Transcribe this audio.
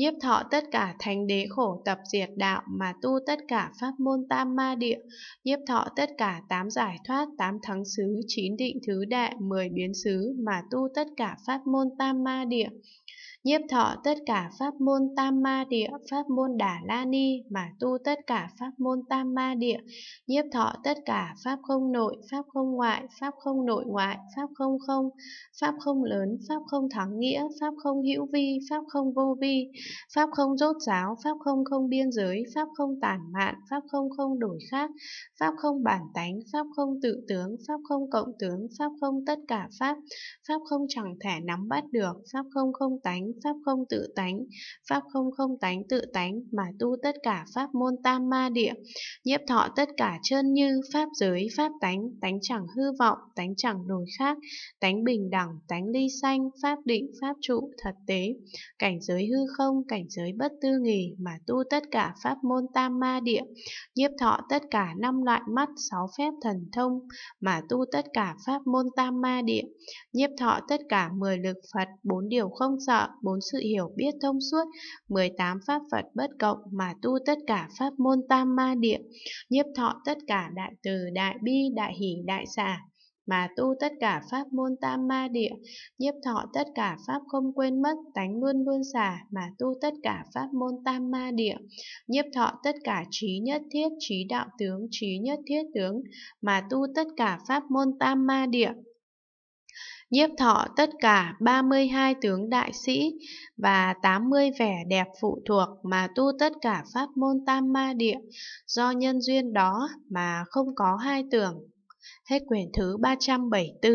nhiếp thọ tất cả thánh đế khổ tập diệt đạo mà tu tất cả pháp môn tam ma địa, nhiếp thọ tất cả tám giải thoát, tám thắng xứ, chín định thứ đệ mười biến xứ mà tu tất cả pháp môn tam ma địa. Nhiếp thọ tất cả pháp môn tam ma địa, pháp môn đà la ni mà tu tất cả pháp môn tam ma địa. Nhiếp thọ tất cả pháp không nội, pháp không ngoại, pháp không nội ngoại, pháp không không, pháp không lớn, pháp không thắng nghĩa, pháp không hữu vi, pháp không vô vi. Pháp không rốt ráo, Pháp không không biên giới, Pháp không tản mạn, Pháp không không đổi khác, Pháp không bản tánh, Pháp không tự tướng, Pháp không cộng tướng, Pháp không tất cả Pháp, Pháp không chẳng thể nắm bắt được, Pháp không không tánh, Pháp không tự tánh, Pháp không không tánh tự tánh mà tu tất cả Pháp môn tam ma địa, nhiếp thọ tất cả trơn như, Pháp giới, Pháp tánh, tánh chẳng hư vọng, tánh chẳng đổi khác, tánh bình đẳng, tánh ly sanh, Pháp định, Pháp trụ, thật tế, cảnh giới hư không, không cảnh giới bất tư nghì mà tu tất cả pháp môn tam ma địa, nhiếp thọ tất cả năm loại mắt, sáu phép thần thông mà tu tất cả pháp môn tam ma địa, nhiếp thọ tất cả mười lực Phật, bốn điều không sợ, bốn sự hiểu biết thông suốt, mười tám pháp Phật bất cộng mà tu tất cả pháp môn tam ma địa, nhiếp thọ tất cả đại từ, đại bi, đại hỷ, đại xả, mà tu tất cả pháp môn tam ma địa, nhiếp thọ tất cả pháp không quên mất, tánh luôn luôn xả mà tu tất cả pháp môn tam ma địa, nhiếp thọ tất cả trí nhất thiết, trí đạo tướng, trí nhất thiết tướng mà tu tất cả pháp môn tam ma địa nhiếp thọ tất cả 32 tướng đại sĩ và 80 vẻ đẹp phụ thuộc mà tu tất cả pháp môn tam ma địa, do nhân duyên đó mà không có hai tưởng. Hết quyển thứ 374